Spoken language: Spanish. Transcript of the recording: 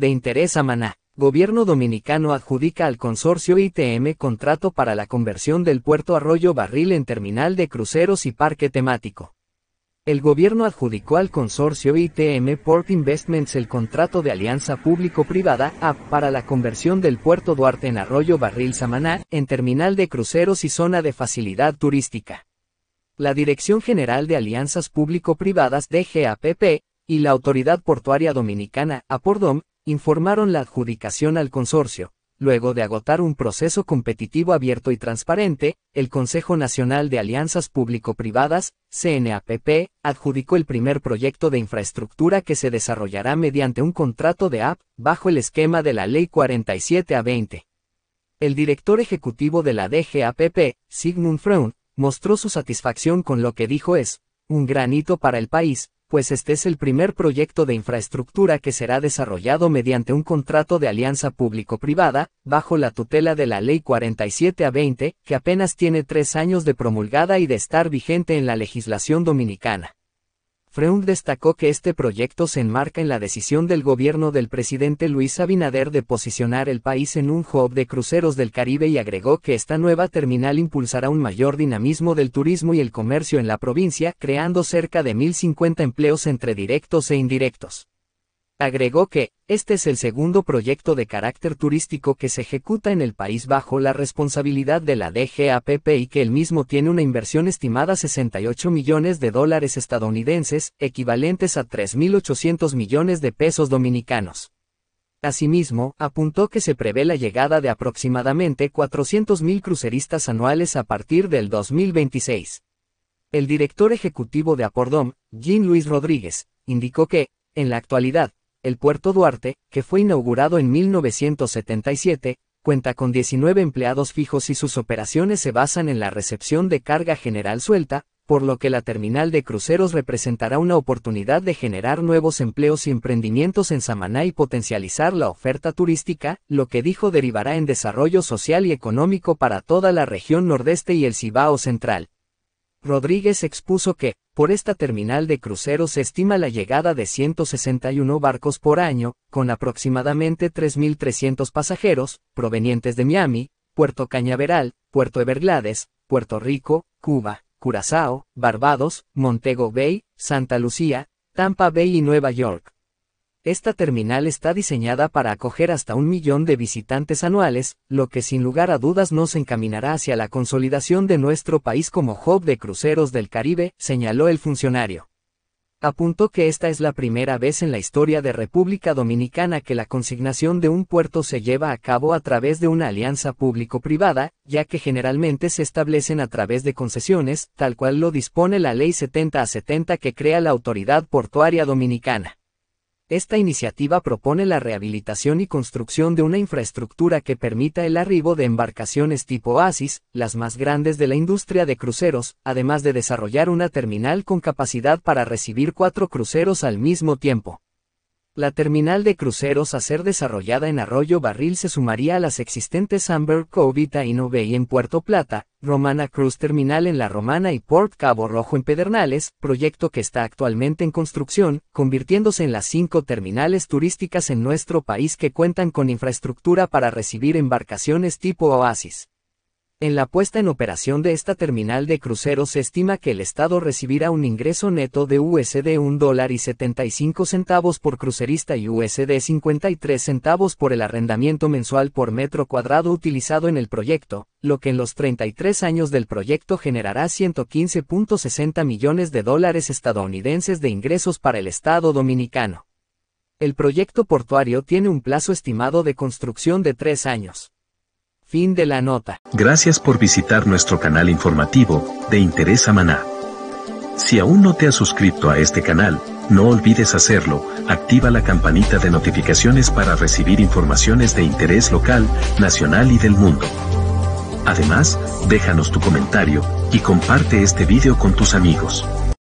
De interés a Maná, gobierno dominicano adjudica al consorcio ITM contrato para la conversión del puerto Arroyo Barril en terminal de cruceros y parque temático. El gobierno adjudicó al consorcio ITM Port Investments el contrato de alianza público-privada para la conversión del puerto Duarte en Arroyo Barril Samaná en terminal de cruceros y zona de facilidad turística. La Dirección General de Alianzas Público-Privadas DGAPP y la Autoridad Portuaria Dominicana, APORDOM, informaron la adjudicación al consorcio. Luego de agotar un proceso competitivo abierto y transparente, el Consejo Nacional de Alianzas Público-Privadas, CNAPP, adjudicó el primer proyecto de infraestructura que se desarrollará mediante un contrato de app bajo el esquema de la Ley 47 a 20. El director ejecutivo de la DGAPP, Sigmund Freund, mostró su satisfacción con lo que dijo es, un gran hito para el país, pues este es el primer proyecto de infraestructura que será desarrollado mediante un contrato de alianza público-privada, bajo la tutela de la Ley 47 a 20, que apenas tiene tres años de promulgada y de estar vigente en la legislación dominicana. Freund destacó que este proyecto se enmarca en la decisión del gobierno del presidente Luis Abinader de posicionar el país en un hub de cruceros del Caribe y agregó que esta nueva terminal impulsará un mayor dinamismo del turismo y el comercio en la provincia, creando cerca de 1.050 empleos entre directos e indirectos. Agregó que, este es el segundo proyecto de carácter turístico que se ejecuta en el país bajo la responsabilidad de la DGAPP y que el mismo tiene una inversión estimada 68 millones de dólares estadounidenses, equivalentes a 3.800 millones de pesos dominicanos. Asimismo, apuntó que se prevé la llegada de aproximadamente 400.000 cruceristas anuales a partir del 2026. El director ejecutivo de Apordom, Jean Luis Rodríguez, indicó que, en la actualidad, el puerto Duarte, que fue inaugurado en 1977, cuenta con 19 empleados fijos y sus operaciones se basan en la recepción de carga general suelta, por lo que la terminal de cruceros representará una oportunidad de generar nuevos empleos y emprendimientos en Samaná y potencializar la oferta turística, lo que dijo derivará en desarrollo social y económico para toda la región nordeste y el Cibao central. Rodríguez expuso que, por esta terminal de cruceros se estima la llegada de 161 barcos por año, con aproximadamente 3.300 pasajeros, provenientes de Miami, Puerto Cañaveral, Puerto Everglades, Puerto Rico, Cuba, Curazao, Barbados, Montego Bay, Santa Lucía, Tampa Bay y Nueva York. Esta terminal está diseñada para acoger hasta un millón de visitantes anuales, lo que sin lugar a dudas nos encaminará hacia la consolidación de nuestro país como hub de cruceros del Caribe, señaló el funcionario. Apuntó que esta es la primera vez en la historia de República Dominicana que la consignación de un puerto se lleva a cabo a través de una alianza público-privada, ya que generalmente se establecen a través de concesiones, tal cual lo dispone la Ley 70 a 70 que crea la Autoridad Portuaria Dominicana. Esta iniciativa propone la rehabilitación y construcción de una infraestructura que permita el arribo de embarcaciones tipo Oasis, las más grandes de la industria de cruceros, además de desarrollar una terminal con capacidad para recibir cuatro cruceros al mismo tiempo. La terminal de cruceros a ser desarrollada en Arroyo Barril se sumaría a las existentes Amber Cove y Taino en Puerto Plata, Romana Cruz Terminal en La Romana y Port Cabo Rojo en Pedernales, proyecto que está actualmente en construcción, convirtiéndose en las cinco terminales turísticas en nuestro país que cuentan con infraestructura para recibir embarcaciones tipo Oasis. En la puesta en operación de esta terminal de cruceros se estima que el Estado recibirá un ingreso neto de USD 1 dólar y 75 centavos por crucerista y USD 53 centavos por el arrendamiento mensual por metro cuadrado utilizado en el proyecto, lo que en los 33 años del proyecto generará 115.60 millones de dólares estadounidenses de ingresos para el Estado dominicano. El proyecto portuario tiene un plazo estimado de construcción de tres años. Fin de la nota. Gracias por visitar nuestro canal informativo de Interés Maná. Si aún no te has suscrito a este canal, no olvides hacerlo, activa la campanita de notificaciones para recibir informaciones de interés local, nacional y del mundo. Además, déjanos tu comentario y comparte este video con tus amigos.